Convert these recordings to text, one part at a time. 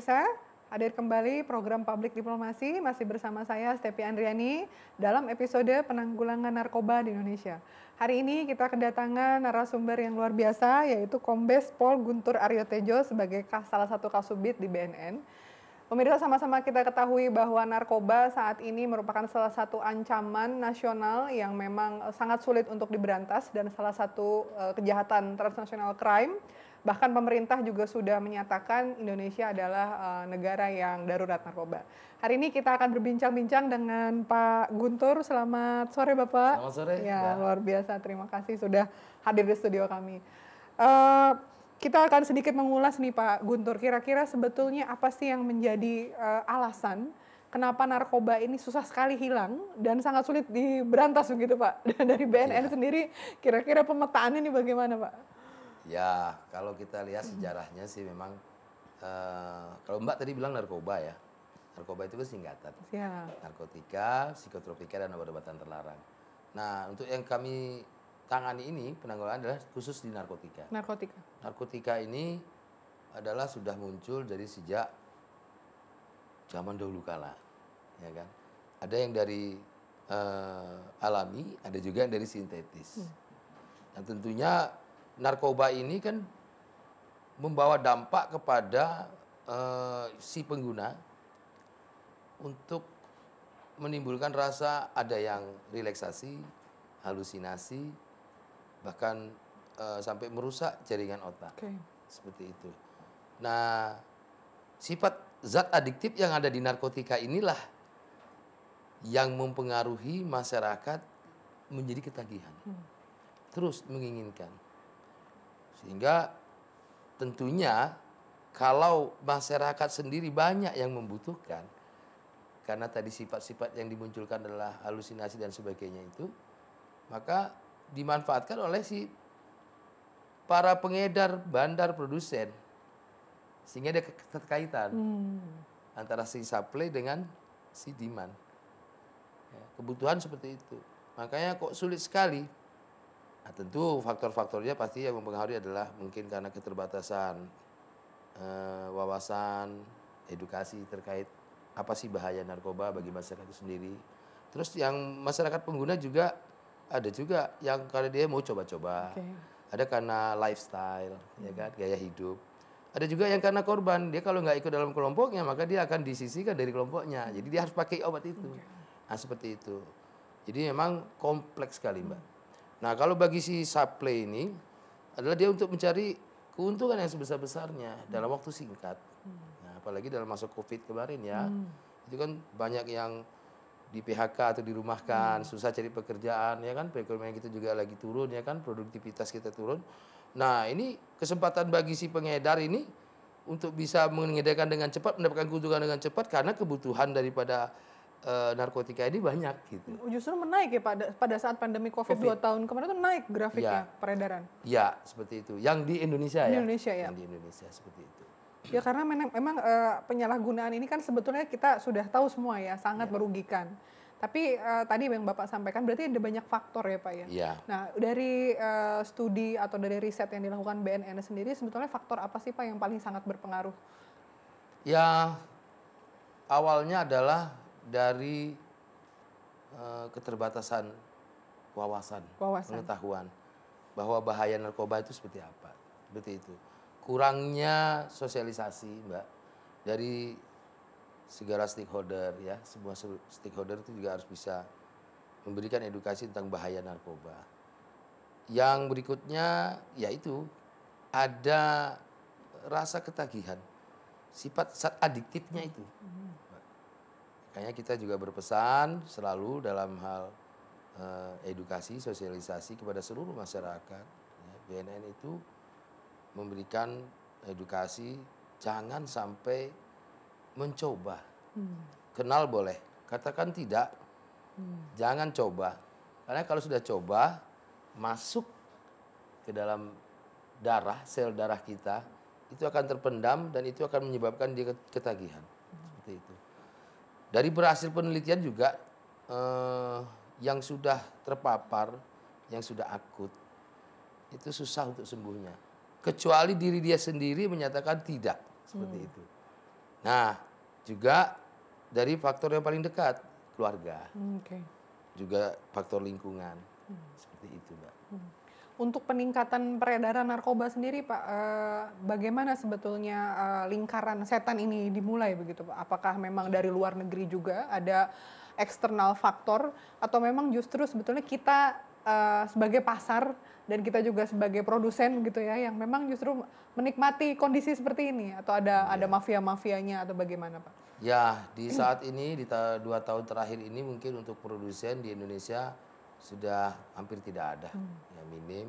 pemirsa, hadir kembali program Publik Diplomasi masih bersama saya Stepi Andriani dalam episode penanggulangan narkoba di Indonesia. Hari ini kita kedatangan narasumber yang luar biasa yaitu Kombes Pol Guntur Aryo Tejo sebagai salah satu kasubit di BNN. Pemirsa sama-sama kita ketahui bahwa narkoba saat ini merupakan salah satu ancaman nasional yang memang eh, sangat sulit untuk diberantas dan salah satu eh, kejahatan transnasional crime Bahkan pemerintah juga sudah menyatakan Indonesia adalah uh, negara yang darurat narkoba. Hari ini kita akan berbincang-bincang dengan Pak Guntur. Selamat sore Bapak. Selamat sore. Ya, ya. luar biasa. Terima kasih sudah hadir di studio kami. Uh, kita akan sedikit mengulas nih Pak Guntur. Kira-kira sebetulnya apa sih yang menjadi uh, alasan kenapa narkoba ini susah sekali hilang dan sangat sulit diberantas begitu Pak. Dan dari BNN ya. sendiri kira-kira pemetaannya ini bagaimana Pak? Ya, kalau kita lihat sejarahnya sih memang uh, kalau Mbak tadi bilang narkoba ya. Narkoba itu kan singkatan. Ya. Narkotika, psikotropika dan obat-obatan terlarang. Nah, untuk yang kami tangani ini penanggulangan adalah khusus di narkotika. Narkotika. Narkotika ini adalah sudah muncul dari sejak zaman dahulu kala, ya kan? Ada yang dari uh, alami, ada juga yang dari sintetis. Hmm. Nah, tentunya narkoba ini kan membawa dampak kepada uh, si pengguna untuk menimbulkan rasa ada yang relaksasi, halusinasi, bahkan uh, sampai merusak jaringan otak. Okay. Seperti itu. Nah, sifat zat adiktif yang ada di narkotika inilah yang mempengaruhi masyarakat menjadi ketagihan. Hmm. Terus menginginkan. Sehingga tentunya kalau masyarakat sendiri banyak yang membutuhkan, karena tadi sifat-sifat yang dimunculkan adalah halusinasi dan sebagainya itu, maka dimanfaatkan oleh si para pengedar, bandar, produsen. Sehingga ada keterkaitan hmm. antara si supply dengan si demand. Ya, kebutuhan seperti itu. Makanya kok sulit sekali Nah, tentu faktor-faktornya pasti yang mempengaruhi adalah mungkin karena keterbatasan eh, wawasan, edukasi terkait apa sih bahaya narkoba bagi masyarakat itu sendiri. Terus yang masyarakat pengguna juga ada juga yang karena dia mau coba-coba. Okay. Ada karena lifestyle, ya hmm. ya kan, gaya hidup. Ada juga yang karena korban, dia kalau nggak ikut dalam kelompoknya maka dia akan disisikan dari kelompoknya. Jadi dia harus pakai obat itu. Okay. Nah, seperti itu. Jadi memang kompleks sekali, Mbak. Nah kalau bagi si supply ini adalah dia untuk mencari keuntungan yang sebesar-besarnya hmm. dalam waktu singkat. Hmm. Nah, apalagi dalam masa COVID kemarin ya, hmm. itu kan banyak yang di PHK atau dirumahkan, hmm. susah cari pekerjaan ya kan, perekonomian kita juga lagi turun ya kan, produktivitas kita turun. Nah ini kesempatan bagi si pengedar ini untuk bisa mengedarkan dengan cepat, mendapatkan keuntungan dengan cepat karena kebutuhan daripada e, narkotika ini banyak gitu. Justru menaik ya pada pada saat pandemi COVID, COVID. 2 tahun kemarin itu naik grafiknya ya. peredaran. Ya, seperti itu. Yang di Indonesia di ya. Indonesia ya. Yang di Indonesia seperti itu. Ya karena memang, memang e, penyalahgunaan ini kan sebetulnya kita sudah tahu semua ya sangat ya. merugikan. Tapi uh, tadi yang Bapak sampaikan berarti ada banyak faktor ya Pak ya. ya. Nah dari uh, studi atau dari riset yang dilakukan BNN sendiri sebetulnya faktor apa sih Pak yang paling sangat berpengaruh? Ya awalnya adalah dari uh, keterbatasan wawasan, wawasan, pengetahuan bahwa bahaya narkoba itu seperti apa, seperti itu. Kurangnya sosialisasi, Mbak, dari segala stakeholder ya, semua stakeholder itu juga harus bisa memberikan edukasi tentang bahaya narkoba. Yang berikutnya yaitu ada rasa ketagihan, sifat saat adiktifnya itu. Mm -hmm Makanya kita juga berpesan selalu dalam hal eh, edukasi, sosialisasi kepada seluruh masyarakat. Ya, BNN itu memberikan edukasi jangan sampai mencoba. Hmm. Kenal boleh, katakan tidak. Hmm. Jangan coba. Karena kalau sudah coba masuk ke dalam darah, sel darah kita, itu akan terpendam dan itu akan menyebabkan dia ketagihan. Hmm. Seperti itu. Dari berhasil penelitian juga eh, yang sudah terpapar, yang sudah akut, itu susah untuk sembuhnya. Kecuali diri dia sendiri menyatakan tidak seperti hmm. itu. Nah, juga dari faktor yang paling dekat keluarga, hmm, okay. juga faktor lingkungan hmm. seperti itu, mbak. Hmm. Untuk peningkatan peredaran narkoba sendiri, Pak, eh, bagaimana sebetulnya eh, lingkaran setan ini dimulai begitu, Pak? Apakah memang dari luar negeri juga ada eksternal faktor atau memang justru sebetulnya kita eh, sebagai pasar dan kita juga sebagai produsen gitu ya yang memang justru menikmati kondisi seperti ini atau ada ya. ada mafia-mafianya atau bagaimana, Pak? Ya, di saat ini di dua tahun terakhir ini mungkin untuk produsen di Indonesia sudah hampir tidak ada, hmm. ya minim.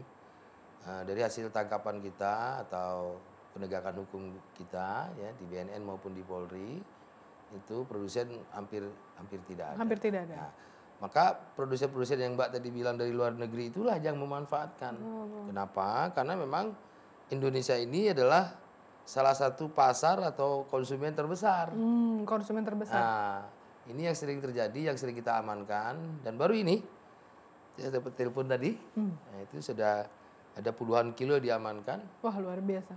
Uh, dari hasil tangkapan kita atau penegakan hukum kita ya di BNN maupun di Polri itu produsen hampir hampir tidak ada. Hampir tidak ada. Nah, maka produsen-produsen yang Mbak tadi bilang dari luar negeri itulah yang memanfaatkan. Oh, oh. Kenapa? Karena memang Indonesia ini adalah salah satu pasar atau konsumen terbesar. Hmm, konsumen terbesar. Nah, ini yang sering terjadi, yang sering kita amankan dan baru ini saya dapat telepon tadi. Hmm. Nah, itu sudah ada puluhan kilo diamankan. Wah, luar biasa.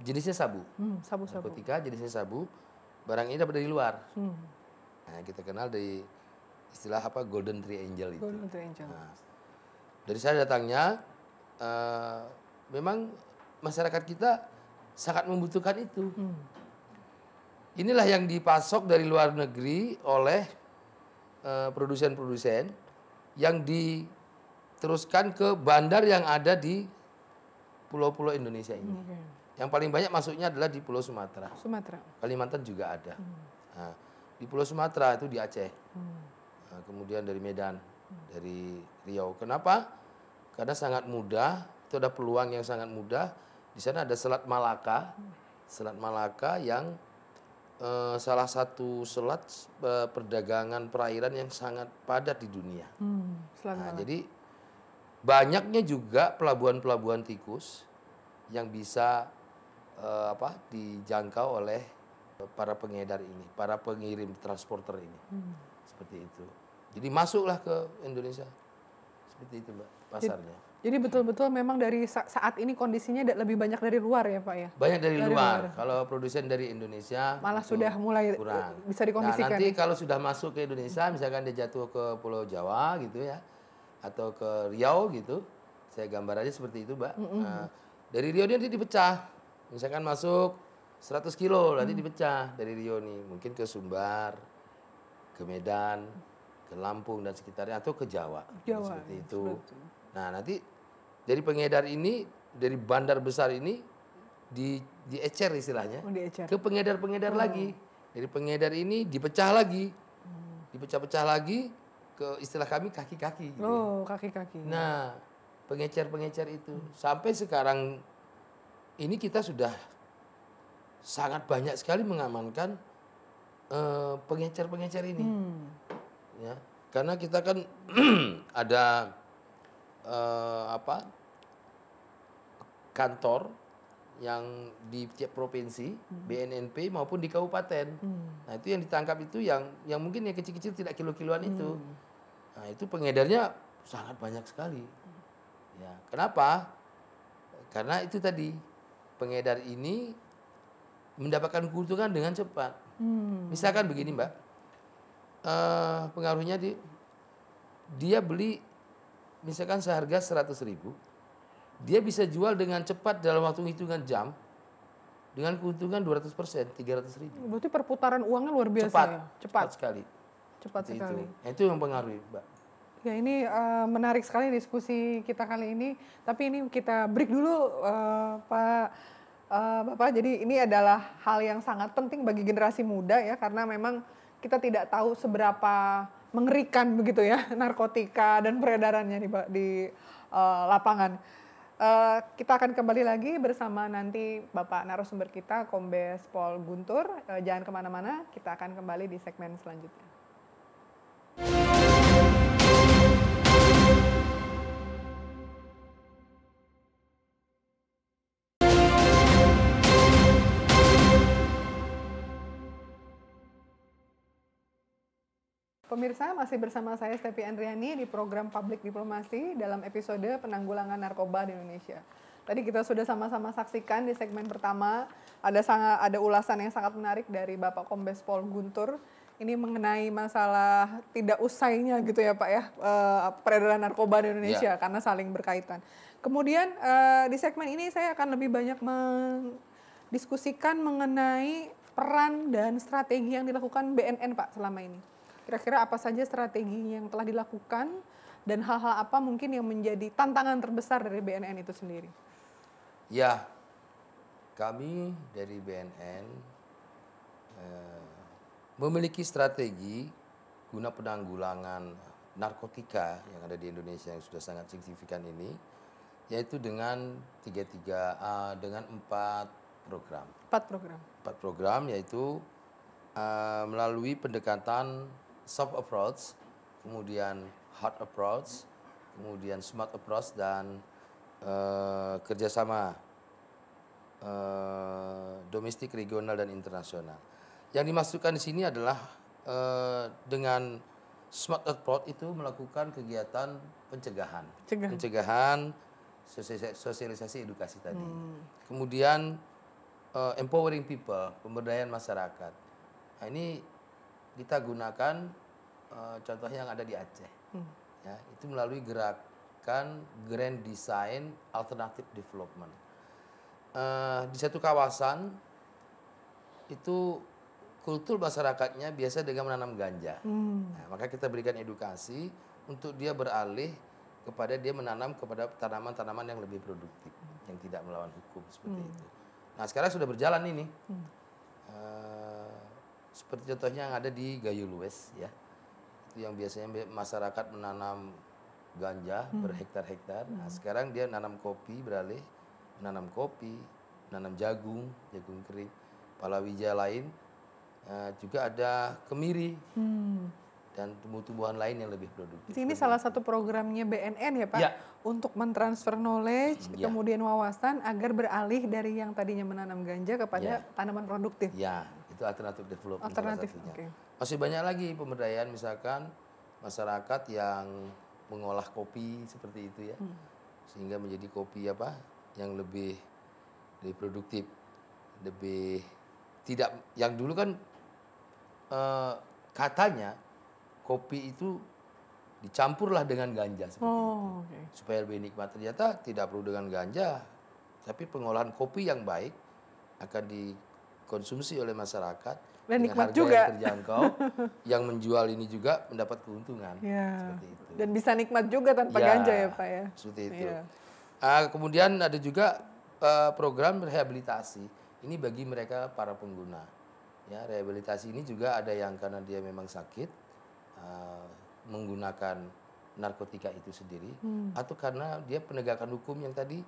Jenisnya sabu. Hmm, sabu-sabu. Narkotika jenisnya sabu. Barang ini dapat dari luar. Hmm. Nah, kita kenal dari istilah apa Golden Tree Angel itu. Golden Tree Angel. Nah, dari saya datangnya uh, memang masyarakat kita sangat membutuhkan itu. Hmm. Inilah yang dipasok dari luar negeri oleh eh, produsen-produsen uh, yang diteruskan ke bandar yang ada di pulau-pulau Indonesia ini. Okay. Yang paling banyak masuknya adalah di Pulau Sumatera. Sumatera. Kalimantan juga ada. Hmm. Nah, di Pulau Sumatera itu di Aceh. Hmm. Nah, kemudian dari Medan, hmm. dari Riau. Kenapa? Karena sangat mudah. Itu ada peluang yang sangat mudah. Di sana ada Selat Malaka. Hmm. Selat Malaka yang Eh, salah satu selat eh, perdagangan perairan yang sangat padat di dunia. Hmm, nah, jadi banyaknya juga pelabuhan-pelabuhan tikus yang bisa uh, apa dijangkau oleh para pengedar ini, para pengirim transporter ini. Hmm. Seperti itu. Jadi masuklah ke Indonesia. Seperti itu, Mbak, pasarnya. Jadi betul-betul memang dari saat ini kondisinya lebih banyak dari luar ya Pak ya? Banyak dari, dari luar. luar. Kalau produsen dari Indonesia malah sudah mulai eh, kurang. bisa nah, dikondisikan. Nah, nanti ya? kalau sudah masuk ke Indonesia misalkan dia jatuh ke Pulau Jawa gitu ya atau ke Riau gitu. Saya gambar aja seperti itu, Mbak. Mm -hmm. nah, dari Riau dia nanti dipecah. Misalkan masuk 100 kilo nanti dipecah dari Riau nih, mungkin ke Sumbar, ke Medan, ke Lampung dan sekitarnya atau ke Jawa. Jawa. Seperti ya, itu. Seperti. Nah, nanti jadi pengedar ini dari bandar besar ini di diecer istilahnya oh, ke pengedar-pengedar oh. lagi. Dari pengedar ini dipecah lagi. Hmm. Dipecah-pecah lagi ke istilah kami kaki-kaki gitu. Ya. Oh, kaki-kaki. Nah, pengecer-pengecer itu hmm. sampai sekarang ini kita sudah sangat banyak sekali mengamankan pengecer eh, pengecer-pengecer ini. Hmm. Ya, karena kita kan ada uh, apa? kantor yang di tiap provinsi hmm. BNNP maupun di kabupaten. Hmm. Nah itu yang ditangkap itu yang yang mungkin yang kecil-kecil tidak kilo-kiloan hmm. itu. Nah itu pengedarnya sangat banyak sekali. Hmm. Ya kenapa? Karena itu tadi pengedar ini mendapatkan keuntungan dengan cepat. Hmm. Misalkan begini mbak, uh, pengaruhnya di dia beli misalkan seharga seratus ribu, dia bisa jual dengan cepat dalam waktu hitungan jam dengan keuntungan 200 persen, 300 ribu. Berarti perputaran uangnya luar biasa cepat, ya? Cepat. Cepat sekali. Cepat Seperti sekali. Itu. Nah, itu yang pengaruhi, Mbak. Ya ini uh, menarik sekali diskusi kita kali ini. Tapi ini kita break dulu, uh, Pak uh, Bapak. Jadi ini adalah hal yang sangat penting bagi generasi muda ya, karena memang kita tidak tahu seberapa mengerikan begitu ya narkotika dan peredarannya di, di uh, lapangan. Uh, kita akan kembali lagi bersama nanti Bapak narasumber kita Kombes Pol Guntur. Uh, jangan kemana-mana, kita akan kembali di segmen selanjutnya. Pemirsa masih bersama saya Stepi Andriani di program Public Diplomasi dalam episode penanggulangan narkoba di Indonesia. Tadi kita sudah sama-sama saksikan di segmen pertama ada sangat ada ulasan yang sangat menarik dari Bapak Kombes Pol Guntur ini mengenai masalah tidak usainya gitu ya Pak ya uh, peredaran narkoba di Indonesia yeah. karena saling berkaitan. Kemudian uh, di segmen ini saya akan lebih banyak mendiskusikan mengenai peran dan strategi yang dilakukan BNN Pak selama ini. Kira-kira apa saja strategi yang telah dilakukan dan hal-hal apa mungkin yang menjadi tantangan terbesar dari BNN itu sendiri? Ya, kami dari BNN eh, memiliki strategi guna penanggulangan narkotika yang ada di Indonesia yang sudah sangat signifikan ini yaitu dengan 33 uh, dengan 4 program. 4 program. 4 program yaitu uh, melalui pendekatan soft approach, kemudian hard approach, kemudian smart approach dan uh, kerjasama uh, domestik, regional dan internasional. Yang dimasukkan di sini adalah uh, dengan smart approach itu melakukan kegiatan pencegahan, Cegah. pencegahan, sosialisasi, sosialisasi edukasi tadi. Hmm. Kemudian uh, empowering people, pemberdayaan masyarakat. Nah, ini kita gunakan uh, eh, contohnya yang ada di Aceh. Hmm. Ya, itu melalui gerakan Grand Design Alternative Development. Uh, di satu kawasan itu kultur masyarakatnya biasa dengan menanam ganja. Hmm. Nah, maka kita berikan edukasi untuk dia beralih kepada dia menanam kepada tanaman-tanaman yang lebih produktif, hmm. yang tidak melawan hukum seperti hmm. itu. Nah sekarang sudah berjalan ini. Hmm. Eh, seperti contohnya yang ada di Gayu Lues, ya. Itu yang biasanya masyarakat menanam ganja hmm. berhektar-hektar. Nah, hmm. Nah, sekarang dia nanam kopi beralih menanam kopi, nanam jagung, jagung kering, palawija lain, uh, juga ada kemiri hmm. dan tumbuh-tumbuhan lain yang lebih produktif. ini ini salah satu programnya BNN ya Pak, ya. untuk mentransfer knowledge, hmm, ya. kemudian wawasan agar beralih dari yang tadinya menanam ganja kepada ya. tanaman produktif. Ya, itu alternatif development alternatif, oke Okay. Masih banyak lagi pemberdayaan misalkan masyarakat yang mengolah kopi seperti itu ya. Hmm. Sehingga menjadi kopi apa yang lebih lebih produktif, lebih tidak yang dulu kan e, katanya kopi itu dicampurlah dengan ganja seperti oh, itu. Supaya lebih nikmat. Ternyata tidak perlu dengan ganja, tapi pengolahan kopi yang baik akan di dikonsumsi oleh masyarakat dan nikmat harga juga yang terjangkau yang menjual ini juga mendapat keuntungan ya. seperti itu dan bisa nikmat juga tanpa ya, ganja ya pak ya seperti itu ya. Uh, kemudian ada juga uh, program rehabilitasi ini bagi mereka para pengguna ya rehabilitasi ini juga ada yang karena dia memang sakit uh, menggunakan narkotika itu sendiri hmm. atau karena dia penegakan hukum yang tadi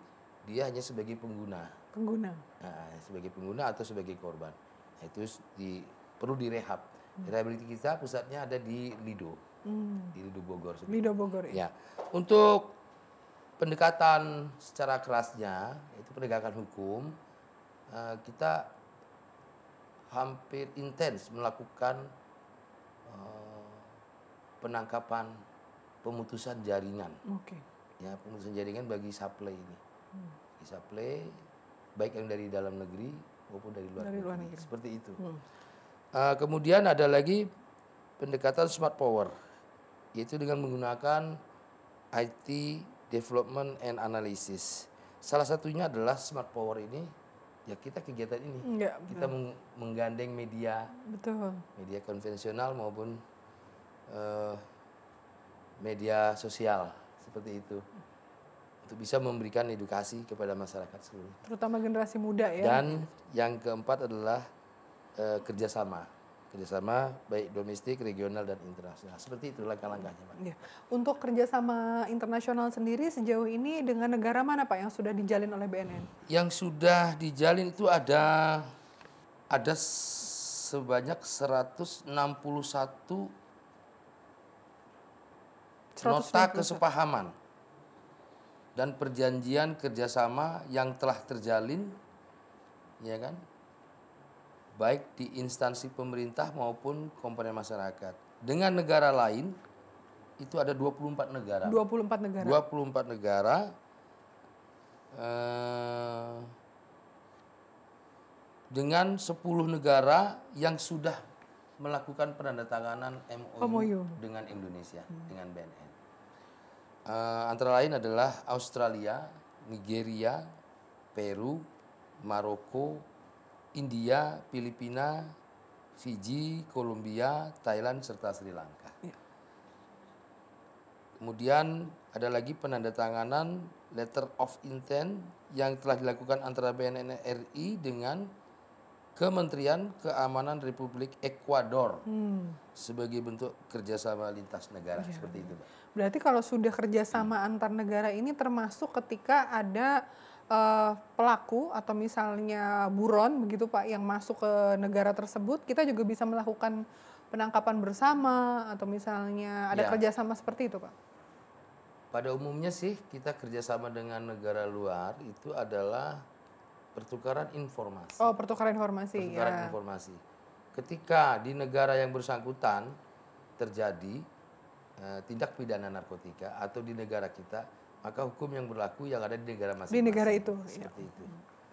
dia hanya sebagai pengguna. Pengguna. Nah, sebagai pengguna atau sebagai korban. Nah, itu di, perlu direhab. Hmm. Rehabiliti kita pusatnya ada di Lido, hmm. di Lido Bogor. Sebenarnya. Lido Bogor. Ya. ya, untuk pendekatan secara kerasnya itu penegakan hukum eh, kita hampir intens melakukan eh, penangkapan pemutusan jaringan. Oke. Okay. Ya, pemutusan jaringan bagi supply ini hmm. play play baik yang dari dalam negeri maupun dari luar, dari negeri. luar negeri seperti itu hmm. uh, kemudian ada lagi pendekatan smart power yaitu dengan menggunakan IT development and analysis salah satunya adalah smart power ini ya kita kegiatan ini ya, kita meng menggandeng media betul media konvensional maupun uh, media sosial seperti itu untuk bisa memberikan edukasi kepada masyarakat seluruh. Terutama generasi muda ya. Dan yang keempat adalah e, kerjasama, kerjasama baik domestik, regional dan internasional. Seperti itu langkah-langkahnya, Pak. Ya. Untuk kerjasama internasional sendiri sejauh ini dengan negara mana Pak yang sudah dijalin oleh BNN? Yang sudah dijalin itu ada ada sebanyak 161 nota kesepahaman dan perjanjian kerjasama yang telah terjalin ya kan baik di instansi pemerintah maupun komponen masyarakat dengan negara lain itu ada 24 negara 24 negara 24 negara eh, dengan 10 negara yang sudah melakukan penandatanganan MOU, MOU. dengan Indonesia hmm. dengan BNN Uh, antara lain adalah Australia, Nigeria, Peru, Maroko, India, Filipina, Fiji, Kolombia, Thailand, serta Sri Lanka. Iya. Kemudian ada lagi penandatanganan letter of intent yang telah dilakukan antara BNN RI dengan Kementerian Keamanan Republik Ekuador hmm. sebagai bentuk kerjasama lintas negara ya. seperti itu. Pak. Berarti kalau sudah kerjasama hmm. antar negara ini termasuk ketika ada uh, pelaku atau misalnya buron begitu Pak yang masuk ke negara tersebut, kita juga bisa melakukan penangkapan bersama atau misalnya ada ya. kerjasama seperti itu Pak? Pada umumnya sih kita kerjasama dengan negara luar itu adalah pertukaran informasi. Oh, pertukaran informasi. Pertukaran ya. informasi. Ketika di negara yang bersangkutan terjadi eh, tindak pidana narkotika atau di negara kita, maka hukum yang berlaku yang ada di negara masing-masing. Di negara itu. Ya. Seperti ya. itu.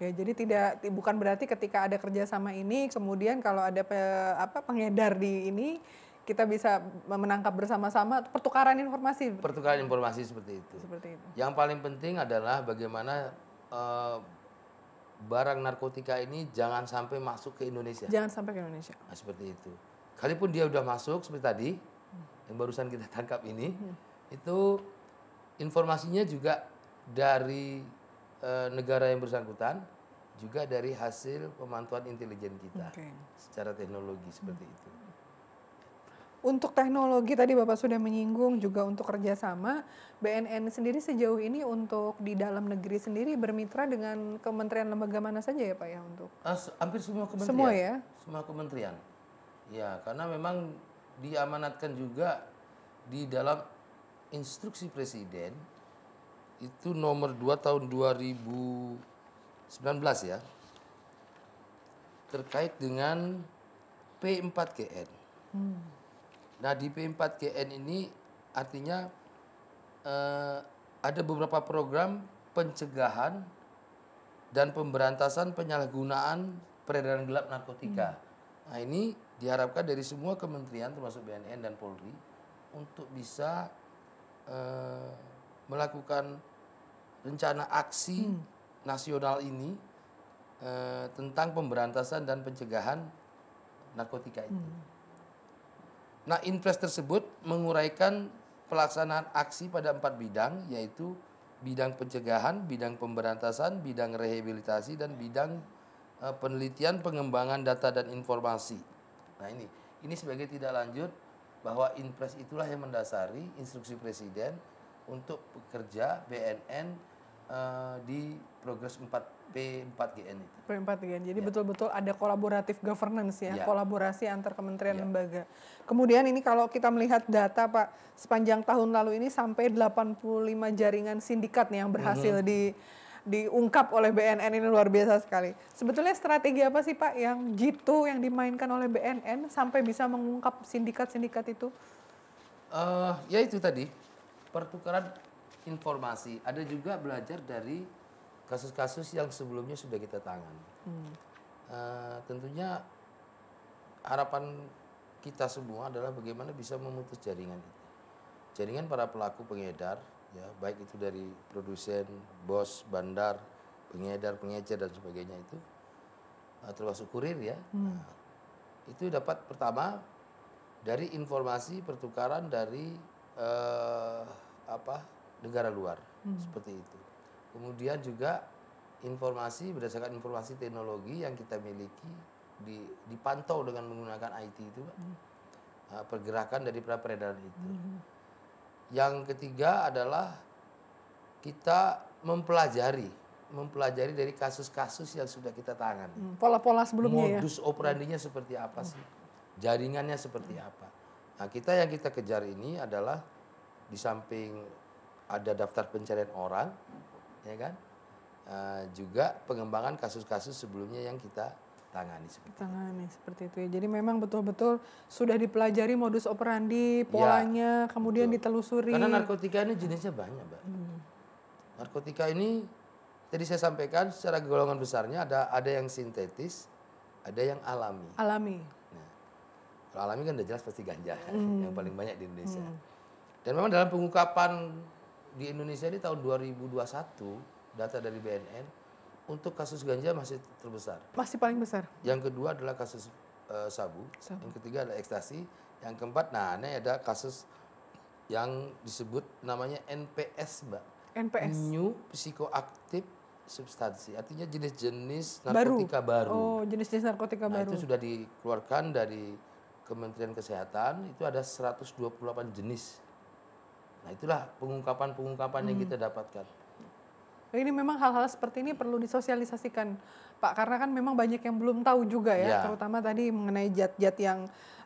Ya, jadi tidak bukan berarti ketika ada kerjasama ini, kemudian kalau ada pe, apa pengedar di ini kita bisa menangkap bersama-sama pertukaran informasi. Pertukaran informasi seperti itu. Seperti itu. Yang paling penting adalah bagaimana uh, barang narkotika ini jangan sampai masuk ke Indonesia. Jangan sampai ke Indonesia. Nah, seperti itu. Kalaupun dia sudah masuk seperti tadi hmm. yang barusan kita tangkap ini, hmm. itu informasinya juga dari e, negara yang bersangkutan, juga dari hasil pemantauan intelijen kita okay. secara teknologi seperti hmm. itu. Untuk teknologi tadi Bapak sudah menyinggung juga untuk kerjasama, BNN sendiri sejauh ini untuk di dalam negeri sendiri bermitra dengan kementerian lembaga mana saja ya Pak ya untuk? Uh, hampir semua kementerian. Semua ya? Semua kementerian. Ya, karena memang diamanatkan juga di dalam instruksi presiden itu nomor 2 tahun 2019 ya terkait dengan P4GN. Hmm Nah di P4GN ini artinya eh, ada beberapa program pencegahan dan pemberantasan penyalahgunaan peredaran gelap narkotika. Hmm. Nah ini diharapkan dari semua kementerian termasuk BNN dan Polri untuk bisa eh, melakukan rencana aksi hmm. nasional ini eh, tentang pemberantasan dan pencegahan narkotika itu. Hmm. Nah, impres tersebut menguraikan pelaksanaan aksi pada empat bidang, yaitu bidang pencegahan, bidang pemberantasan, bidang rehabilitasi, dan bidang eh, penelitian pengembangan data dan informasi. Nah, ini ini sebagai tidak lanjut bahwa impres itulah yang mendasari instruksi Presiden untuk pekerja BNN eh, di Progres 4 P4GN itu. P4GN. Jadi betul ya. betul-betul ada kolaboratif governance ya, ya. kolaborasi antar kementerian ya. lembaga. Kemudian ini kalau kita melihat data Pak, sepanjang tahun lalu ini sampai 85 jaringan sindikat nih yang berhasil hmm. di diungkap oleh BNN ini luar biasa sekali. Sebetulnya strategi apa sih Pak yang jitu yang dimainkan oleh BNN sampai bisa mengungkap sindikat-sindikat itu? Uh, ya itu tadi pertukaran informasi. Ada juga belajar dari kasus-kasus yang sebelumnya sudah kita tangani. Hmm. Uh, tentunya harapan kita semua adalah bagaimana bisa memutus jaringan itu. Jaringan para pelaku pengedar, ya baik itu dari produsen, bos, bandar, pengedar, pengecer dan sebagainya itu, uh, termasuk kurir ya. Hmm. Nah, itu dapat pertama dari informasi pertukaran dari uh, apa negara luar hmm. seperti itu. Kemudian juga informasi berdasarkan informasi teknologi yang kita miliki di, dipantau dengan menggunakan IT itu Pak. Hmm. Eh, pergerakan dari pra peredaran itu. Hmm. Yang ketiga adalah kita mempelajari mempelajari dari kasus-kasus yang sudah kita tangani. pola hmm, pola-pola sebelumnya ya? Modus ya. operandinya hmm. seperti apa hmm. sih? Jaringannya seperti hmm. apa? Nah, kita yang kita kejar ini adalah di samping ada daftar pencarian orang, ya kan? Uh, juga pengembangan kasus-kasus sebelumnya yang kita tangani seperti tangani itu. seperti itu ya. Jadi memang betul-betul sudah dipelajari modus operandi, ya, polanya, ya, kemudian betul. ditelusuri. Karena narkotika ini jenisnya banyak, Mbak. Hmm. Narkotika ini tadi saya sampaikan secara golongan besarnya ada ada yang sintetis, ada yang alami. Alami. Nah, kalau alami kan udah jelas pasti ganja hmm. yang paling banyak di Indonesia. Hmm. Dan memang dalam pengungkapan di Indonesia ini tahun 2021 data dari BNN untuk kasus ganja masih terbesar. Masih paling besar. Yang kedua adalah kasus uh, sabu. sabu. Yang ketiga adalah ekstasi. Yang keempat, nah ini ada kasus yang disebut namanya NPS, Mbak. NPS. New Psychoactive Substansi. Artinya jenis-jenis narkotika baru. baru. Oh, jenis-jenis narkotika nah, baru. Itu sudah dikeluarkan dari Kementerian Kesehatan. Itu ada 128 jenis Nah itulah pengungkapan-pengungkapan hmm. yang kita dapatkan. Ini memang hal-hal seperti ini perlu disosialisasikan, Pak, karena kan memang banyak yang belum tahu juga ya, ya. terutama tadi mengenai jad-jad yang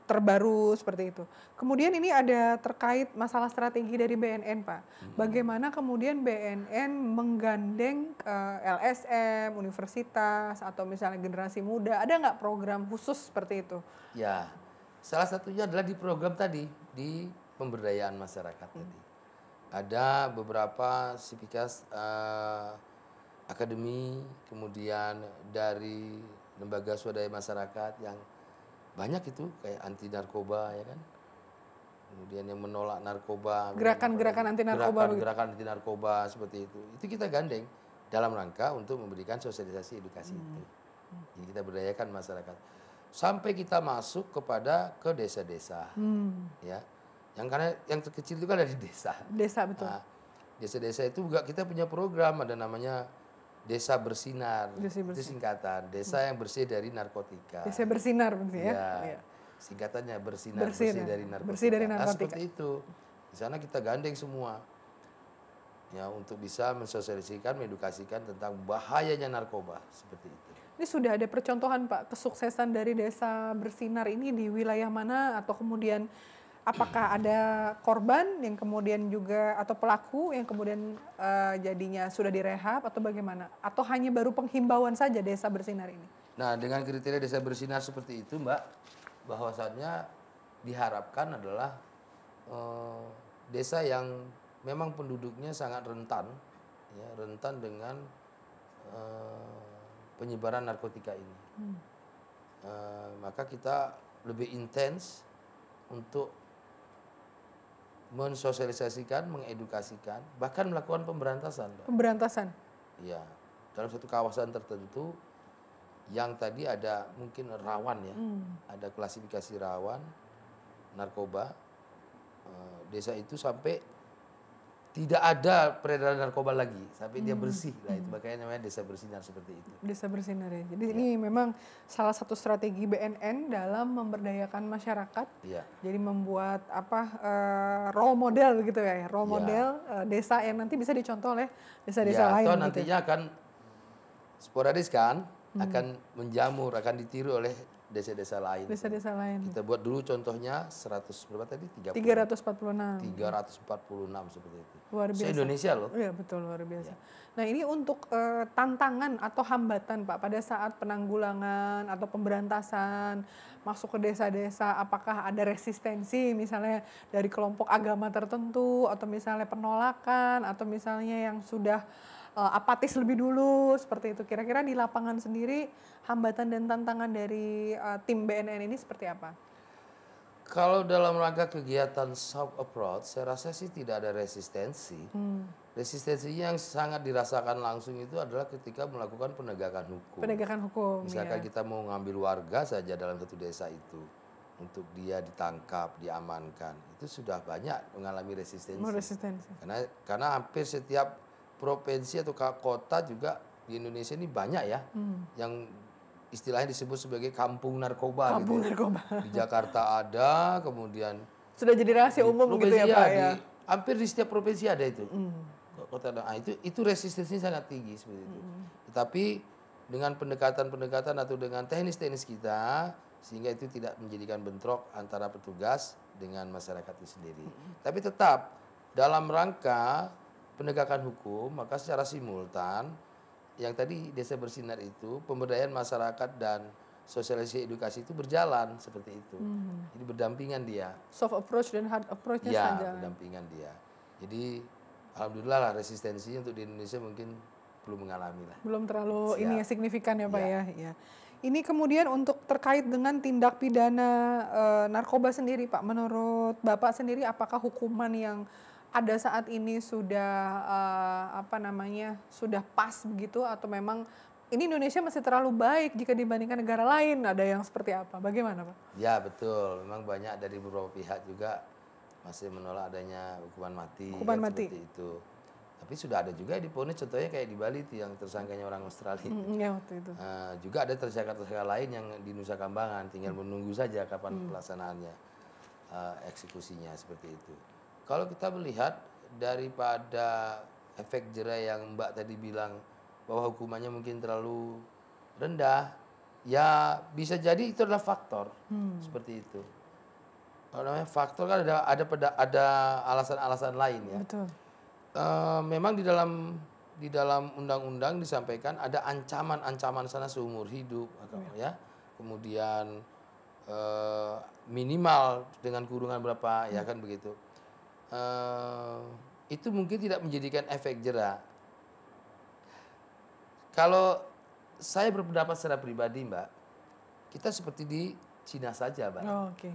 terbaru seperti itu. Kemudian ini ada terkait masalah strategi dari BNN, Pak. Hmm. Bagaimana kemudian BNN menggandeng eh, LSM, universitas atau misalnya generasi muda, ada nggak program khusus seperti itu? Ya, salah satunya adalah di program tadi di pemberdayaan masyarakat hmm. tadi ada beberapa sipikas uh, eh, akademi kemudian dari lembaga swadaya masyarakat yang banyak itu kayak anti narkoba ya kan kemudian yang menolak narkoba gerakan-gerakan anti narkoba gerakan-gerakan anti narkoba seperti itu itu kita gandeng dalam rangka untuk memberikan sosialisasi edukasi hmm. itu jadi kita berdayakan masyarakat sampai kita masuk kepada ke desa-desa hmm. ya yang karena yang terkecil itu kan dari desa. Desa betul. Nah, desa-desa itu juga kita punya program ada namanya Desa Bersinar. Desa bersinar. Itu singkatan, desa yang bersih dari narkotika. Desa bersinar betul ya. ya. Singkatannya bersinar, bersinar bersih dari narkotika. Bersih dari nah, narkotika. Nah, seperti itu. Di sana kita gandeng semua. Ya, untuk bisa mensosialisikan, mengedukasikan tentang bahayanya narkoba seperti itu. Ini sudah ada percontohan Pak kesuksesan dari Desa Bersinar ini di wilayah mana atau kemudian apakah ada korban yang kemudian juga atau pelaku yang kemudian uh, jadinya sudah direhab atau bagaimana? Atau hanya baru penghimbauan saja desa bersinar ini? Nah, dengan kriteria desa bersinar seperti itu, Mbak, bahwasannya diharapkan adalah uh, desa yang memang penduduknya sangat rentan, ya, rentan dengan uh, penyebaran narkotika ini. Hmm. Uh, maka kita lebih intens untuk mensosialisasikan, mengedukasikan, bahkan melakukan pemberantasan. Pak. Pemberantasan. Iya. Dalam satu kawasan tertentu yang tadi ada mungkin rawan ya, hmm. ada klasifikasi rawan narkoba. Eh, desa itu sampai tidak ada peredaran narkoba lagi sampai dia hmm. bersih lah itu hmm. makanya namanya desa bersinar seperti itu desa bersinar ya jadi ya. ini memang salah satu strategi BNN dalam memberdayakan masyarakat ya. jadi membuat apa uh, role model gitu ya role ya. model uh, desa yang nanti bisa dicontoh oleh desa-desa ya, lain atau gitu. nantinya akan sporadis kan hmm. akan menjamur akan ditiru oleh desa-desa lain. Desa-desa lain. Kita buat dulu contohnya 100 berapa tadi? 30. 346. 346 seperti itu. Luar biasa. Se Indonesia loh. Iya, betul luar biasa. Ya. Nah, ini untuk uh, tantangan atau hambatan Pak pada saat penanggulangan atau pemberantasan masuk ke desa-desa, apakah ada resistensi misalnya dari kelompok agama tertentu atau misalnya penolakan atau misalnya yang sudah uh, apatis lebih dulu seperti itu. Kira-kira di lapangan sendiri hambatan dan tantangan dari uh, tim BNN ini seperti apa? Kalau dalam rangka kegiatan soft approach, saya rasa sih tidak ada resistensi. Hmm. Resistensinya yang sangat dirasakan langsung itu adalah ketika melakukan penegakan hukum. Penegakan hukum. Ya. Misalkan iya. kita mau ngambil warga saja dalam satu desa itu untuk dia ditangkap, diamankan, itu sudah banyak mengalami resistensi. resistensi. Karena karena hampir setiap provinsi atau kota juga di Indonesia ini banyak ya hmm. yang istilahnya disebut sebagai kampung narkoba. Gitu kampung gitu. narkoba. Di Jakarta ada, kemudian sudah jadi rahasia umum gitu ya, Pak ya. hampir di setiap provinsi ada itu. Hmm. Kota nah, itu itu resistensinya sangat tinggi seperti itu. Hmm. Tetapi dengan pendekatan-pendekatan atau dengan teknis-teknis kita sehingga itu tidak menjadikan bentrok antara petugas dengan masyarakat itu sendiri. Hmm. Tapi tetap dalam rangka penegakan hukum, maka secara simultan yang tadi desa bersinar itu pemberdayaan masyarakat dan sosialisasi edukasi itu berjalan seperti itu. Hmm. Jadi berdampingan dia. Soft approach dan hard approachnya ya, saja. berdampingan dia. Jadi alhamdulillah lah resistensinya untuk di Indonesia mungkin belum mengalami lah. Belum terlalu Siap. ini ya signifikan ya Pak ya. ya. ya. Ini kemudian untuk terkait dengan tindak pidana e, narkoba sendiri Pak, menurut Bapak sendiri apakah hukuman yang ada saat ini sudah uh, apa namanya sudah pas begitu atau memang ini Indonesia masih terlalu baik jika dibandingkan negara lain ada yang seperti apa bagaimana pak? Ya betul memang banyak dari beberapa pihak juga masih menolak adanya hukuman mati ya, hukuman mati itu tapi sudah ada juga di Pune contohnya kayak di Bali itu yang tersangkanya orang Australia mm, mm ya, waktu itu. Uh, juga ada tersangka-tersangka lain yang di Nusa Kambangan tinggal mm. menunggu saja kapan mm. pelaksanaannya uh, eksekusinya seperti itu kalau kita melihat daripada efek jerai yang Mbak tadi bilang bahwa hukumannya mungkin terlalu rendah, ya bisa jadi itu adalah faktor hmm. seperti itu. Kalau namanya faktor kan ada ada pada ada alasan-alasan lain ya. Betul. E, memang di dalam di dalam undang-undang disampaikan ada ancaman-ancaman sana seumur hidup, iya. atau ya. ya. Kemudian e, minimal dengan kurungan berapa, ya hmm. ya kan begitu. Eh, itu mungkin tidak menjadikan efek jerak. Kalau saya berpendapat secara pribadi, Mbak, kita seperti di Cina saja, Mbak. Oh, Okay.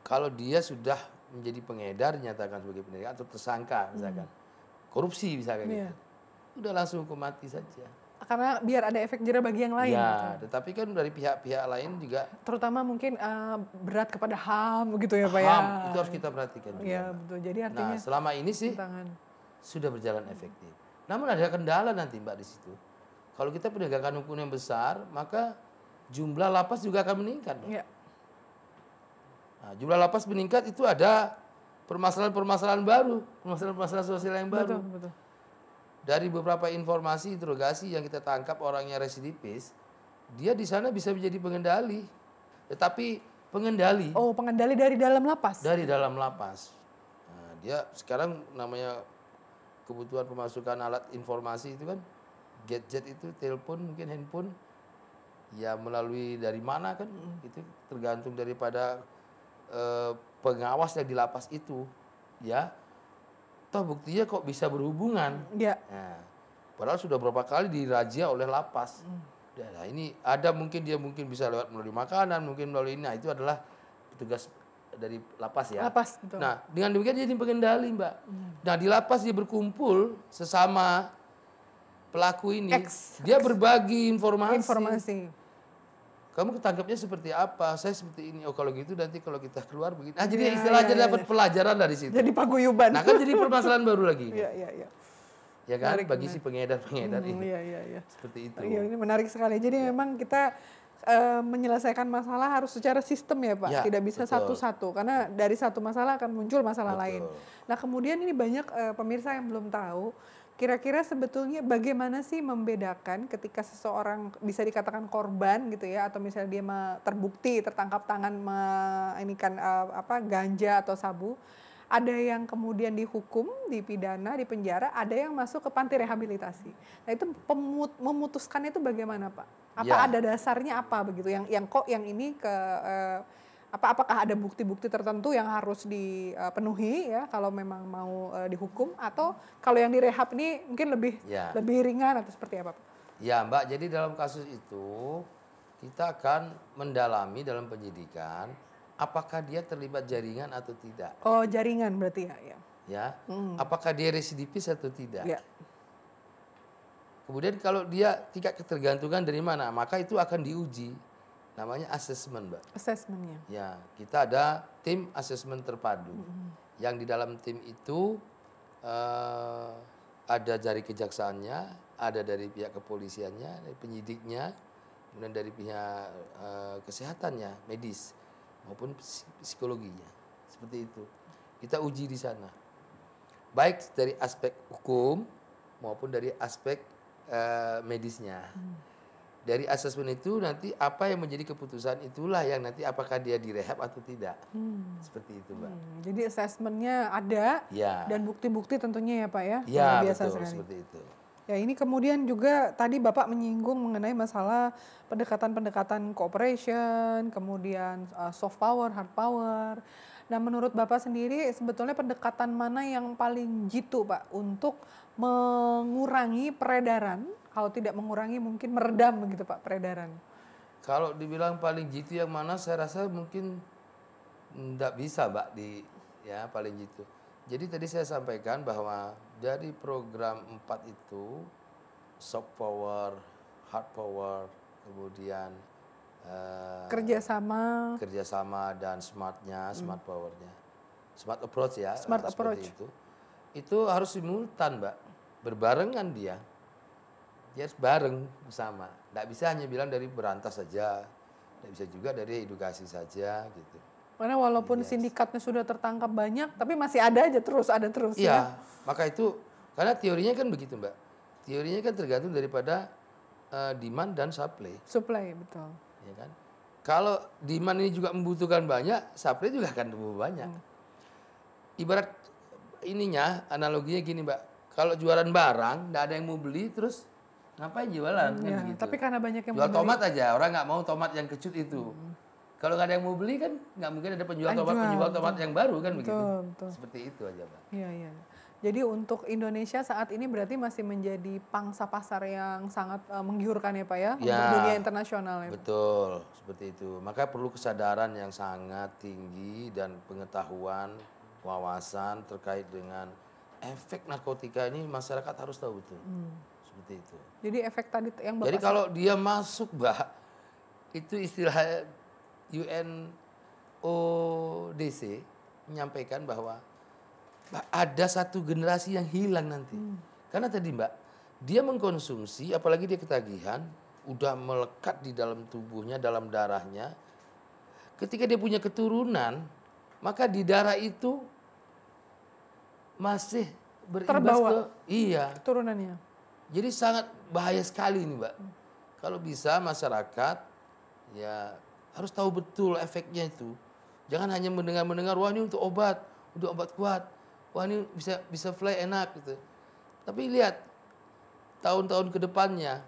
Kalau dia sudah menjadi pengedar nyatakan sebagai pendekar atau tersangka misalkan hmm. korupsi misalkan yeah. gitu. Udah langsung hukum mati saja karena biar ada efek jerah bagi yang lain. Ya, gitu. tetapi kan dari pihak-pihak lain juga. Terutama mungkin uh, berat kepada ham gitu ya pak ya. Ham itu harus kita perhatikan. Juga. Ya betul. Jadi nah, artinya. Nah selama ini sih tangan. sudah berjalan efektif. Namun ada kendala nanti mbak di situ. Kalau kita penegakan hukum yang besar, maka jumlah lapas juga akan meningkat. Ya. Nah, jumlah lapas meningkat itu ada permasalahan-permasalahan baru, permasalahan-permasalahan sosial yang baru. Betul, betul. Dari beberapa informasi interogasi yang kita tangkap orangnya residivis, dia di sana bisa menjadi pengendali. Tetapi pengendali. Oh, pengendali dari dalam lapas. Dari dalam lapas. Nah, dia sekarang namanya kebutuhan pemasukan alat informasi itu kan gadget itu telepon mungkin handphone ya melalui dari mana kan itu tergantung daripada eh, pengawas yang di lapas itu ya toh buktinya kok bisa berhubungan. Ya. Nah, padahal sudah berapa kali dirajia oleh lapas. Hmm. Nah, ini ada mungkin dia mungkin bisa lewat melalui makanan, mungkin melalui ini. Nah, itu adalah petugas dari lapas ya. Lapas, betul. Nah, dengan demikian dia jadi pengendali, Mbak. Hmm. Nah, di lapas dia berkumpul sesama pelaku ini. X. Dia X. berbagi informasi. Informasi kamu ketangkepnya seperti apa? Saya seperti ini. Oh kalau gitu nanti kalau kita keluar begini. Nah jadi ya, istilahnya ya, ya, dapat ya. pelajaran dari situ. Jadi paguyuban. Nah kan jadi permasalahan baru lagi. Iya iya iya. Ya kan menarik, bagi menarik. si pengedar-pengedar hmm, ini. Iya iya iya. Seperti itu. Iya ini menarik sekali. Jadi ya. memang kita e, menyelesaikan masalah harus secara sistem ya Pak. Ya, Tidak bisa satu-satu karena dari satu masalah akan muncul masalah betul. lain. Nah, kemudian ini banyak e, pemirsa yang belum tahu kira-kira sebetulnya bagaimana sih membedakan ketika seseorang bisa dikatakan korban gitu ya atau misalnya dia terbukti tertangkap tangan ini kan eh, apa ganja atau sabu ada yang kemudian dihukum, dipidana, dipenjara, ada yang masuk ke panti rehabilitasi. Nah itu pemut, memutuskannya itu bagaimana Pak? Apa ya. ada dasarnya apa begitu? Yang yang kok yang ini ke eh, apa apakah ada bukti-bukti tertentu yang harus dipenuhi ya kalau memang mau uh, dihukum atau kalau yang direhab ini mungkin lebih ya. lebih ringan atau seperti apa? Ya, Mbak. Jadi dalam kasus itu kita akan mendalami dalam penyidikan apakah dia terlibat jaringan atau tidak. Oh, jaringan berarti ya, ya. Ya. Hmm. Apakah dia residivis atau tidak? Ya. Kemudian kalau dia tingkat ketergantungan dari mana, maka itu akan diuji namanya assessment, Mbak. Assessmentnya. Ya, kita ada tim assessment terpadu. Mm -hmm. Yang di dalam tim itu uh, ada dari kejaksaannya, ada dari pihak kepolisiannya, dari penyidiknya, kemudian dari pihak uh, kesehatannya, medis maupun psikologinya. Seperti itu. Kita uji di sana. Baik dari aspek hukum maupun dari aspek uh, medisnya. Mm dari asesmen itu nanti apa yang menjadi keputusan itulah yang nanti apakah dia direhab atau tidak hmm. seperti itu mbak. Hmm. Jadi asesmennya ada ya. dan bukti-bukti tentunya ya pak ya. Ya biasa betul sekali. seperti itu. Ya ini kemudian juga tadi Bapak menyinggung mengenai masalah pendekatan-pendekatan cooperation, kemudian uh, soft power, hard power. Nah menurut Bapak sendiri sebetulnya pendekatan mana yang paling jitu Pak untuk mengurangi peredaran kalau tidak mengurangi mungkin meredam begitu Pak peredaran. Kalau dibilang paling jitu yang mana saya rasa mungkin tidak bisa Pak di ya paling jitu. Jadi tadi saya sampaikan bahwa dari program 4 itu soft power, hard power, kemudian uh, kerjasama, kerjasama dan smartnya, hmm. smart hmm. powernya, smart approach ya, smart approach itu, itu harus simultan mbak, berbarengan dia ya harus bareng sama. Tidak bisa hanya bilang dari berantas saja, tidak bisa juga dari edukasi saja gitu. Karena walaupun yes. sindikatnya sudah tertangkap banyak, tapi masih ada aja terus ada terus. Iya, ya. maka itu karena teorinya kan begitu mbak. Teorinya kan tergantung daripada uh, demand dan supply. Supply betul. Iya kan. Kalau demand ini juga membutuhkan banyak, supply juga akan tumbuh banyak. Hmm. Ibarat ininya analoginya gini mbak. Kalau jualan barang, tidak ada yang mau beli, terus Ngapain jualan? Hmm, kan ya, gitu. Tapi karena banyak yang jual tomat aja, orang nggak mau tomat yang kecut itu. Hmm. Kalau nggak ada yang mau beli kan nggak mungkin ada penjual tomat penjual tomat betul. yang baru kan betul, begitu. Betul. Seperti itu aja, Pak. Iya, iya. Jadi untuk Indonesia saat ini berarti masih menjadi pangsa pasar yang sangat uh, menggiurkan ya Pak ya, ya untuk dunia internasional ya. Betul, seperti itu. Maka perlu kesadaran yang sangat tinggi dan pengetahuan, wawasan terkait dengan efek narkotika ini masyarakat harus tahu betul. Hmm seperti itu. Jadi efek tadi yang Jadi kalau saya... dia masuk, Mbak, itu istilah UNODC menyampaikan bahwa Mbak, ada satu generasi yang hilang nanti. Hmm. Karena tadi, Mbak, dia mengkonsumsi apalagi dia ketagihan, udah melekat di dalam tubuhnya, dalam darahnya. Ketika dia punya keturunan, maka di darah itu masih berimbas Terbawa ke iya keturunannya jadi sangat bahaya sekali ini, Mbak. Hmm. Kalau bisa masyarakat ya harus tahu betul efeknya itu. Jangan hanya mendengar-mendengar wah ini untuk obat, untuk obat kuat. Wah ini bisa bisa fly enak gitu. Tapi lihat tahun-tahun ke depannya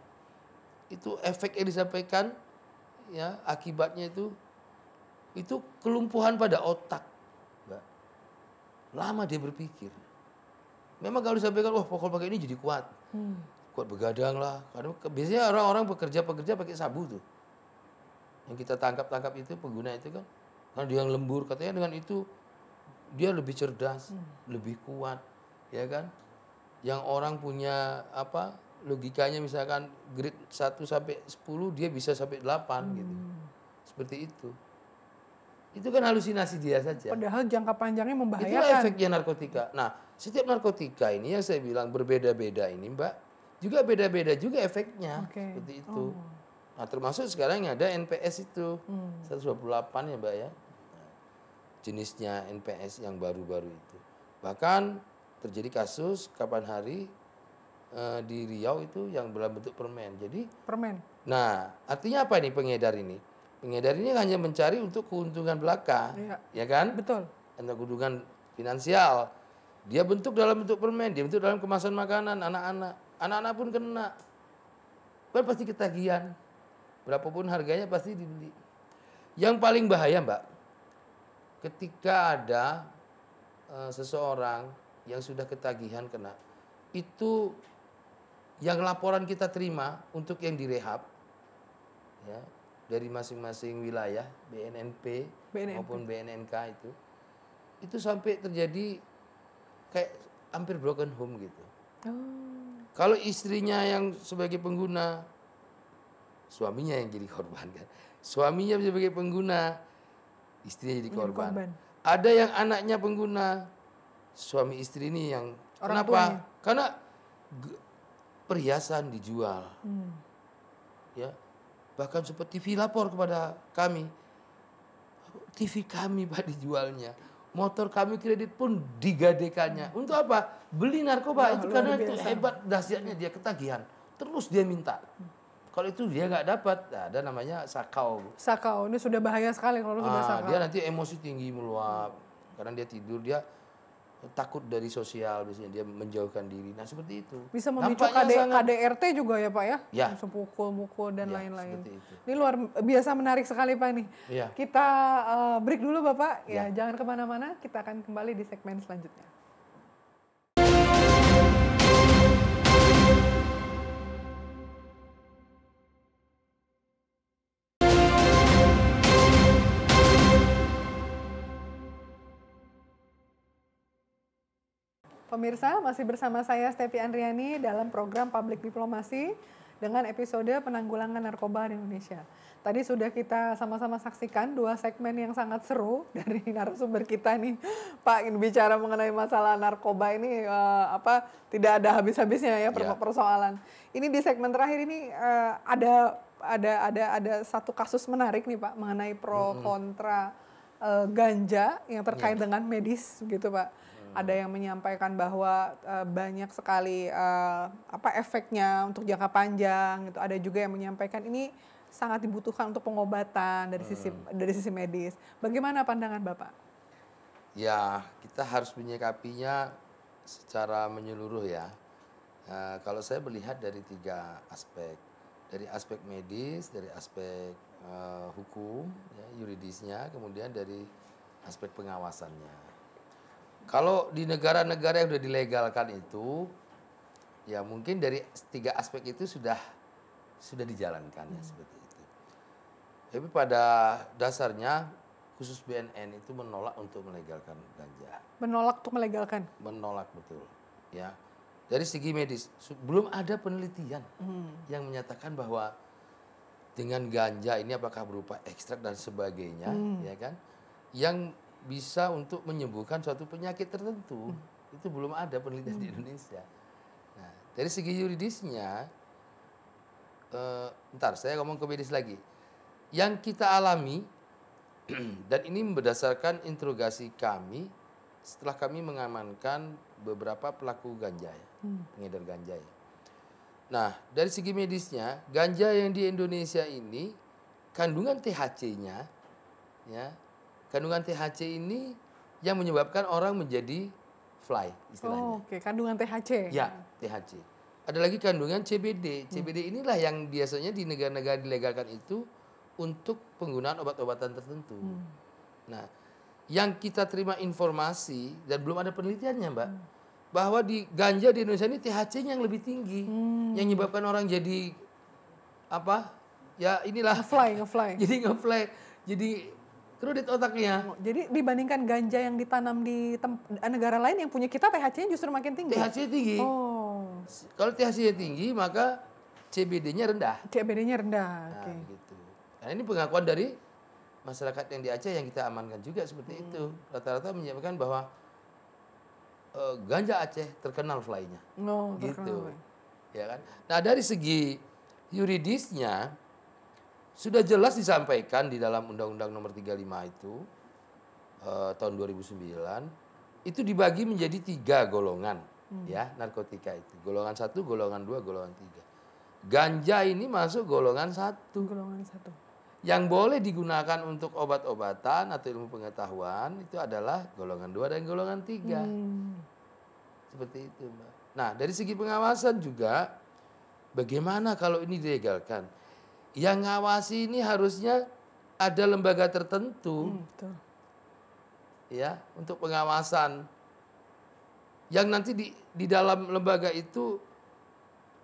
itu efek yang disampaikan ya akibatnya itu itu kelumpuhan pada otak. Mbak. Lama dia berpikir. Memang kalau disampaikan wah pokok pakai ini jadi kuat Hmm. Kuat begadang lah. biasanya orang-orang pekerja-pekerja pakai sabu tuh. Yang kita tangkap-tangkap itu pengguna itu kan. Karena dia yang lembur katanya dengan itu dia lebih cerdas, hmm. lebih kuat, ya kan? Yang orang punya apa logikanya misalkan grade 1 sampai 10 dia bisa sampai 8 hmm. gitu. Seperti itu. Itu kan halusinasi dia saja. Padahal jangka panjangnya membahayakan. Itu efeknya narkotika. Nah, setiap narkotika ini yang saya bilang berbeda-beda ini, Mbak, juga beda-beda juga efeknya okay. seperti itu. Oh. Nah, termasuk sekarang yang ada NPS itu hmm. 128 ya, Mbak ya. Jenisnya NPS yang baru-baru itu. Bahkan terjadi kasus kapan hari uh, di Riau itu yang dalam bentuk permen. Jadi permen. Nah, artinya apa ini pengedar ini? Pengedar ini hanya mencari untuk keuntungan belaka, ya, ya kan? Betul. Untuk keuntungan finansial. Dia bentuk dalam bentuk permen, dia bentuk dalam kemasan makanan anak-anak. Anak-anak pun kena. Kan pasti ketagihan. Berapapun harganya pasti dibeli. Yang paling bahaya, Mbak, ketika ada e, seseorang yang sudah ketagihan kena, itu yang laporan kita terima untuk yang direhab ya, dari masing-masing wilayah BNNP, BNNP maupun BNNK itu itu sampai terjadi kayak hampir broken home gitu. Oh. Kalau istrinya yang sebagai pengguna, suaminya yang jadi korban kan. Suaminya sebagai pengguna, istrinya jadi korban. korban. Ada yang anaknya pengguna, suami istri ini yang Orang kenapa? Tuanya. Karena perhiasan dijual. Hmm. Ya. Bahkan seperti TV lapor kepada kami. TV kami Pak dijualnya motor kami kredit pun digadekannya. Untuk apa? Beli narkoba nah, itu karena itu hebat dahsyatnya dia ketagihan. Terus dia minta. Kalau itu dia nggak dapat, nah, ada namanya sakau. Sakau ini sudah bahaya sekali kalau ah, sudah sakau. Dia nanti emosi tinggi meluap. Karena dia tidur dia takut dari sosial biasanya dia menjauhkan diri. Nah seperti itu. Bisa memicu KD, KDRT juga ya pak ya? Ya. Langsung mukul dan ya, lain-lain. Ya, Ini luar biasa menarik sekali pak nih. Ya. Kita uh, break dulu bapak. Ya, ya. jangan kemana-mana. Kita akan kembali di segmen selanjutnya. Pemirsa, masih bersama saya Stepi Andriani dalam program Public Diplomasi dengan episode penanggulangan narkoba di Indonesia. Tadi sudah kita sama-sama saksikan dua segmen yang sangat seru dari narasumber kita nih, Pak. Ini bicara mengenai masalah narkoba ini uh, apa tidak ada habis-habisnya ya per yeah. persoalan. Ini di segmen terakhir ini uh, ada ada ada ada satu kasus menarik nih Pak mengenai pro kontra uh, ganja yang terkait yeah. dengan medis gitu Pak ada yang menyampaikan bahwa uh, banyak sekali uh, apa efeknya untuk jangka panjang gitu ada juga yang menyampaikan ini sangat dibutuhkan untuk pengobatan dari sisi hmm. dari sisi medis bagaimana pandangan bapak ya kita harus menyikapinya secara menyeluruh ya eh, kalau saya melihat dari tiga aspek dari aspek medis dari aspek uh, hukum ya, yuridisnya kemudian dari aspek pengawasannya kalau di negara-negara yang sudah dilegalkan itu, ya mungkin dari tiga aspek itu sudah sudah dijalankan ya hmm. seperti itu. Tapi pada dasarnya khusus BNN itu menolak untuk melegalkan ganja. Menolak untuk melegalkan? Menolak betul, ya. Dari segi medis belum ada penelitian hmm. yang menyatakan bahwa dengan ganja ini apakah berupa ekstrak dan sebagainya, hmm. ya kan? Yang bisa untuk menyembuhkan suatu penyakit tertentu. Hmm. Itu belum ada penelitian hmm. di Indonesia. Nah, dari segi yuridisnya, eh, ntar saya ngomong ke medis lagi. Yang kita alami, dan ini berdasarkan interogasi kami setelah kami mengamankan beberapa pelaku ganja ya, hmm. pengedar ganja ya. Nah, dari segi medisnya, ganja yang di Indonesia ini kandungan THC-nya ya Kandungan THC ini yang menyebabkan orang menjadi fly istilahnya. Oh, Oke, okay. kandungan THC. Ya, THC. Ada lagi kandungan CBD. CBD hmm. inilah yang biasanya di negara-negara dilegalkan itu untuk penggunaan obat-obatan tertentu. Hmm. Nah, yang kita terima informasi dan belum ada penelitiannya, Mbak, hmm. bahwa di ganja di Indonesia ini THC-nya yang lebih tinggi, hmm. yang menyebabkan orang jadi apa? Ya inilah. fly, fly. jadi nge-fly. Jadi Kerudit otaknya. Jadi dibandingkan ganja yang ditanam di negara lain yang punya kita THC-nya justru makin tinggi. THC tinggi. Oh. Kalau THC tinggi maka CBD-nya rendah. CBD-nya rendah. Nah, Oke. Okay. Gitu. Nah, ini pengakuan dari masyarakat yang di Aceh yang kita amankan juga seperti hmm. itu. Rata-rata menyampaikan bahwa uh, ganja Aceh terkenal flynya. No, oh, gitu. Terkenal. Ya kan? Nah, dari segi yuridisnya sudah jelas disampaikan di dalam Undang-Undang Nomor 35 itu eh, tahun 2009 itu dibagi menjadi tiga golongan hmm. ya narkotika itu golongan satu, golongan dua, golongan tiga. Ganja ini masuk golongan satu. Golongan satu. Yang boleh digunakan untuk obat-obatan atau ilmu pengetahuan itu adalah golongan dua dan golongan tiga. Hmm. Seperti itu, Mbak. Nah, dari segi pengawasan juga, bagaimana kalau ini dilegalkan? yang ngawasi ini harusnya ada lembaga tertentu. Hmm, Ya, untuk pengawasan. Yang nanti di di dalam lembaga itu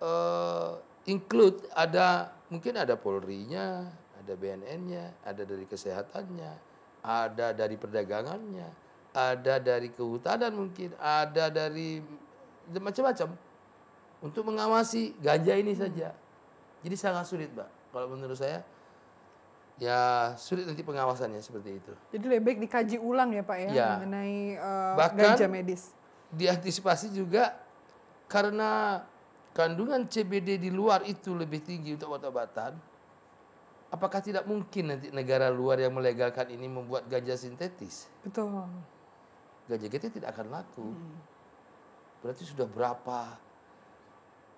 uh, include ada mungkin ada Polri-nya, ada BNN-nya, ada dari kesehatannya, ada dari perdagangannya, ada dari kehutanan mungkin, ada dari macam-macam untuk mengawasi ganja ini hmm. saja. Jadi sangat sulit, Mbak kalau menurut saya ya sulit nanti pengawasannya seperti itu. Jadi lebih baik dikaji ulang ya Pak ya, ya. mengenai uh, Bahkan, ganja medis. Diantisipasi juga karena kandungan CBD di luar itu lebih tinggi untuk obat-obatan. Apakah tidak mungkin nanti negara luar yang melegalkan ini membuat ganja sintetis? Betul. Ganja kita tidak akan laku. Hmm. Berarti sudah berapa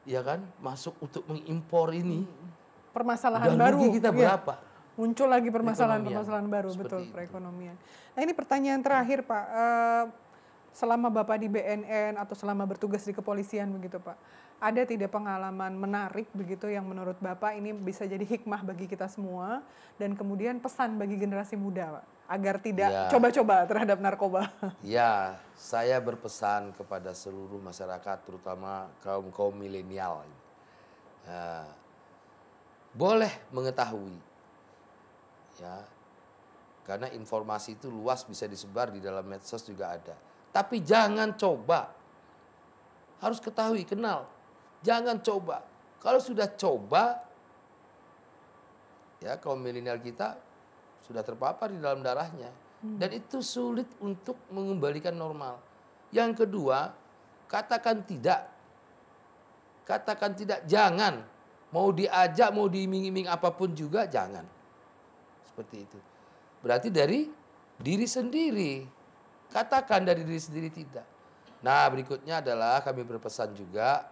ya kan masuk untuk mengimpor ini? Hmm permasalahan Udah baru. kita iya. berapa? Muncul lagi permasalahan-permasalahan baru, Seperti betul itu. perekonomian. Nah ini pertanyaan terakhir Pak, eh, selama Bapak di BNN atau selama bertugas di kepolisian begitu Pak, ada tidak pengalaman menarik begitu yang menurut Bapak ini bisa jadi hikmah bagi kita semua dan kemudian pesan bagi generasi muda Pak, agar tidak ya. coba-coba ya. terhadap narkoba? Ya, saya berpesan kepada seluruh masyarakat terutama kaum-kaum milenial. Uh, boleh mengetahui. Ya. Karena informasi itu luas bisa disebar di dalam medsos juga ada. Tapi jangan coba. Harus ketahui, kenal. Jangan coba. Kalau sudah coba ya kaum milenial kita sudah terpapar di dalam darahnya hmm. dan itu sulit untuk mengembalikan normal. Yang kedua, katakan tidak. Katakan tidak, jangan Mau diajak, mau diiming-iming apapun juga jangan. Seperti itu. Berarti dari diri sendiri. Katakan dari diri sendiri tidak. Nah, berikutnya adalah kami berpesan juga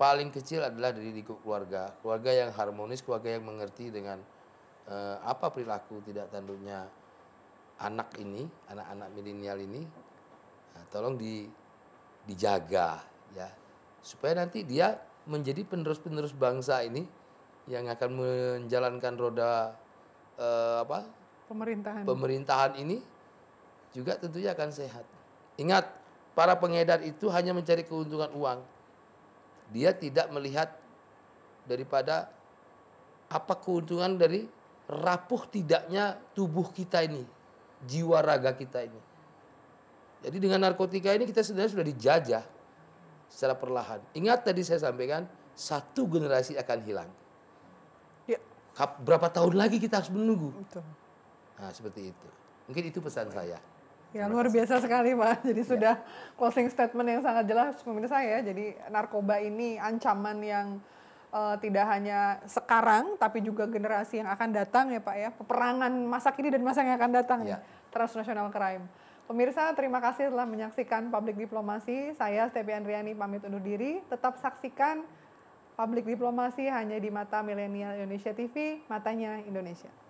paling kecil adalah dari lingkup keluarga. Keluarga yang harmonis, keluarga yang mengerti dengan eh, apa perilaku tidak tanduknya anak ini, anak-anak milenial ini. Nah, tolong di dijaga ya supaya nanti dia menjadi penerus-penerus bangsa ini yang akan menjalankan roda eh, apa pemerintahan pemerintahan ini juga tentunya akan sehat. Ingat, para pengedar itu hanya mencari keuntungan uang. Dia tidak melihat daripada apa keuntungan dari rapuh tidaknya tubuh kita ini, jiwa raga kita ini. Jadi dengan narkotika ini kita sebenarnya sudah dijajah secara perlahan. Ingat tadi saya sampaikan, satu generasi akan hilang. Ya. Berapa tahun lagi kita harus menunggu? Betul. Nah, seperti itu. Mungkin itu pesan saya. Ya luar biasa sekali Pak. Jadi ya. sudah closing statement yang sangat jelas pemirsa ya. Jadi narkoba ini ancaman yang uh, tidak hanya sekarang tapi juga generasi yang akan datang ya Pak ya. Peperangan masa kini dan masa yang akan datang ya. ya. transnasional crime. Pemirsa, terima kasih telah menyaksikan Public Diplomasi. Saya Stevie Andriani pamit undur diri. Tetap saksikan Public Diplomasi hanya di Mata Milenial Indonesia TV, matanya Indonesia.